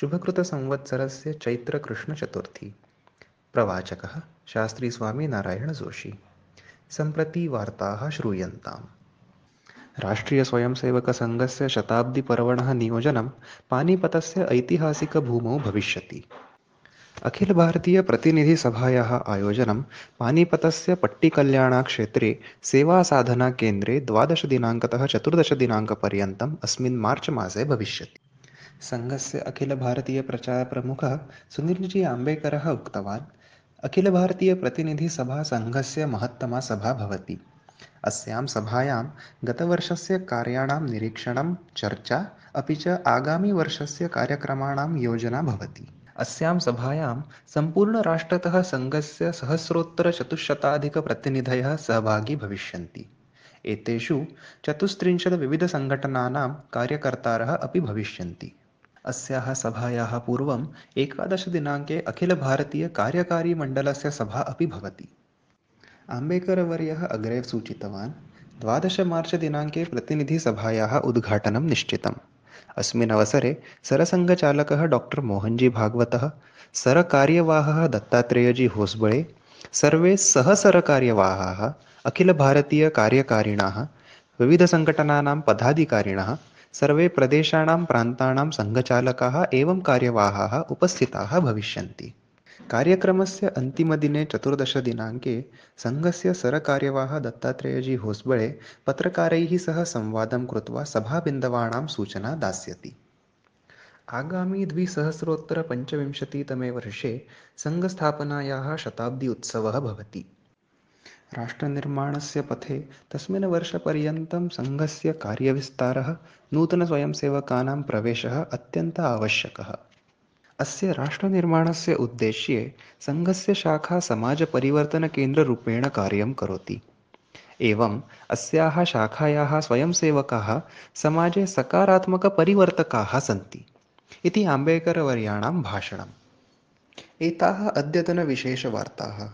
शुभकृत संवत्सर प्रवाचक शास्त्री स्वामी शुभकृतसंवत्सरस्य चैत्रकृष्णचतुर्थी प्रवाचकः शास्त्रीस्वामीनारायणजोशी सम्प्रति वार्ताः श्रूयन्ताम् राष्ट्रियस्वयंसेवकसङ्घस्य शताब्दिपर्वणः नियोजनं पानीपतस्य ऐतिहासिकभूमौ भविष्यति अखिलभारतीयप्रतिनिधिसभायाः आयोजनं पानीपतस्य पट्टिकल्याणक्षेत्रे सेवासाधनाकेन्द्रे द्वादशदिनाङ्कतः दिनाक अस्मिन् मार्च् मासे भविष्यति सङ्घस्य अखिलभारतीयप्रचारप्रमुखः सुनीलजी आम्बेकरः उक्तवान् अखिलभारतीयप्रतिनिधिसभा सङ्घस्य महत्तमा सभा भवति अस्यां सभायां गतवर्षस्य कार्याणां निरीक्षणं चर्चा अपि च आगामिवर्षस्य कार्यक्रमाणां योजना भवति अस्यां सभायां सम्पूर्णराष्ट्रतः सङ्घस्य सहस्रोत्तरचतुश्शताधिकप्रतिनिधयः सहभागी भविष्यन्ति एतेषु चतुस्त्रिंशत् विविधसङ्घटनानां कार्यकर्तारः अपि भविष्यन्ति अस्याः सभायाः पूर्वम् एकादशदिनाङ्के अखिलभारतीयकार्यकारीमण्डलस्य सभा अपि भवति आम्बेकरवर्यः अग्रे सूचितवान् द्वादश मार्च दिनाङ्के प्रतिनिधिसभायाः उद्घाटनं निश्चितम् अस्मिन् अवसरे सरसङ्घचालकः डाक्टर् मोहन्जी भागवतः सरकार्यवाहः दत्तात्रेयजी होस्बळे सर्वे सहसरकार्यवाहाः अखिलभारतीयकार्यकारिणः विविधसङ्घटनानां पदाधिकारिणः सर्वे प्रदेशाण प्राता सङ्घचालकाः एवं अंतिम दिने चतुर्दश दिनाक संघ से सर कार्यवाह दत्तात्रेयजी होस्बळे पत्रकार सह संवाद कृत्वा सूचना दास्यति आगामी द्विसहस्रोत्तरपञ्चविंशतितमे वर्षे सङ्घस्थापनायाः शताब्दी उत्सवः भवति से पथे तस्मिन् वर्षपर्यन्तं सङ्घस्य कार्यविस्तारः नूतनस्वयंसेवकानां प्रवेशः अत्यन्त आवश्यकः अस्य राष्ट्रनिर्माणस्य उद्देश्ये सङ्घस्य शाखा समाजपरिवर्तनकेन्द्ररूपेण कार्यं करोति एवम् अस्याः शाखायाः स्वयंसेवकाः समाजे सकारात्मकपरिवर्तकाः सन्ति इति आम्बेकरवर्याणां भाषणम् एताः अद्यतनविशेषवार्ताः